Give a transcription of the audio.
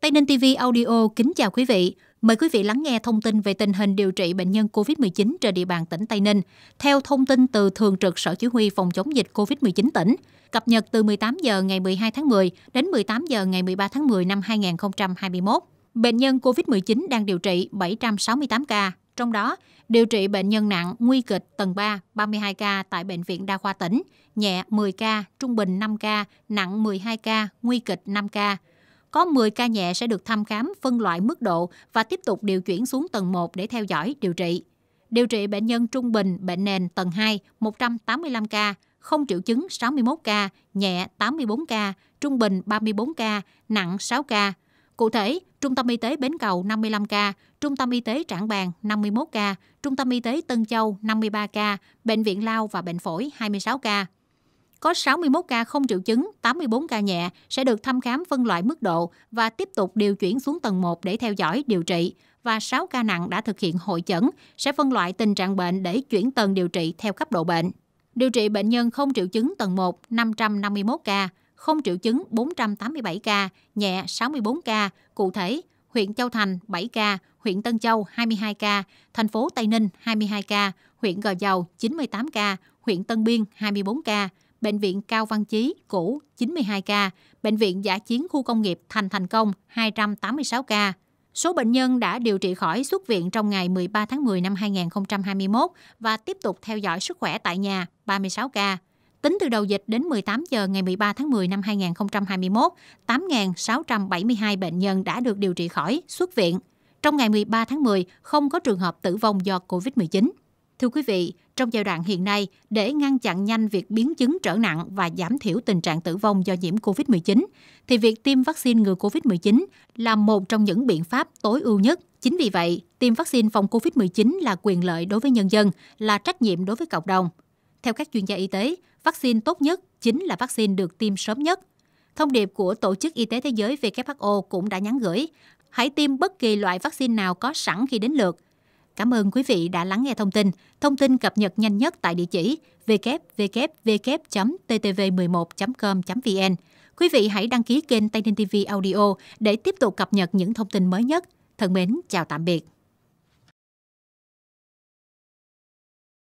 Tây Ninh TV Audio kính chào quý vị. Mời quý vị lắng nghe thông tin về tình hình điều trị bệnh nhân COVID-19 trên địa bàn tỉnh Tây Ninh. Theo thông tin từ Thường trực Sở Chỉ huy Phòng chống dịch COVID-19 tỉnh, cập nhật từ 18 giờ ngày 12 tháng 10 đến 18 giờ ngày 13 tháng 10 năm 2021. Bệnh nhân COVID-19 đang điều trị 768 ca, trong đó điều trị bệnh nhân nặng nguy kịch tầng 3 32 ca tại Bệnh viện Đa khoa tỉnh, nhẹ 10 ca, trung bình 5 ca, nặng 12 ca, nguy kịch 5 ca – có 10 ca nhẹ sẽ được thăm khám, phân loại mức độ và tiếp tục điều chuyển xuống tầng 1 để theo dõi, điều trị. Điều trị bệnh nhân trung bình, bệnh nền tầng 2, 185 ca, không triệu chứng 61 ca, nhẹ 84 ca, trung bình 34 ca, nặng 6 ca. Cụ thể, Trung tâm Y tế Bến Cầu 55 ca, Trung tâm Y tế Trảng bàn 51 ca, Trung tâm Y tế Tân Châu 53 ca, Bệnh viện Lao và Bệnh phổi 26 ca có 61 ca không triệu chứng, 84 ca nhẹ sẽ được thăm khám phân loại mức độ và tiếp tục điều chuyển xuống tầng 1 để theo dõi, điều trị và 6 ca nặng đã thực hiện hội chẩn sẽ phân loại tình trạng bệnh để chuyển tầng điều trị theo cấp độ bệnh. Điều trị bệnh nhân không triệu chứng tầng 1 551 ca, không triệu chứng 487 ca, nhẹ 64 ca. Cụ thể, huyện Châu Thành 7 ca, huyện Tân Châu 22 ca, thành phố Tây Ninh 22 ca, huyện Gò Dầu 98 ca, huyện Tân Biên 24 ca, Bệnh viện Cao Văn Chí cũ 92 ca, Bệnh viện Giả chiến khu công nghiệp Thành Thành Công 286 ca. Số bệnh nhân đã điều trị khỏi xuất viện trong ngày 13 tháng 10 năm 2021 và tiếp tục theo dõi sức khỏe tại nhà 36 ca. Tính từ đầu dịch đến 18 giờ ngày 13 tháng 10 năm 2021, 8.672 bệnh nhân đã được điều trị khỏi, xuất viện. Trong ngày 13 tháng 10, không có trường hợp tử vong do COVID-19. Thưa quý vị, trong giai đoạn hiện nay, để ngăn chặn nhanh việc biến chứng trở nặng và giảm thiểu tình trạng tử vong do nhiễm COVID-19, thì việc tiêm vaccine ngừa COVID-19 là một trong những biện pháp tối ưu nhất. Chính vì vậy, tiêm vaccine phòng COVID-19 là quyền lợi đối với nhân dân, là trách nhiệm đối với cộng đồng. Theo các chuyên gia y tế, vaccine tốt nhất chính là vaccine được tiêm sớm nhất. Thông điệp của Tổ chức Y tế Thế giới WHO cũng đã nhắn gửi, hãy tiêm bất kỳ loại vaccine nào có sẵn khi đến lượt – Cảm ơn quý vị đã lắng nghe thông tin. Thông tin cập nhật nhanh nhất tại địa chỉ www.ttv11.com.vn. Quý vị hãy đăng ký kênh Tây Ninh TV Audio để tiếp tục cập nhật những thông tin mới nhất. Thân mến, chào tạm biệt.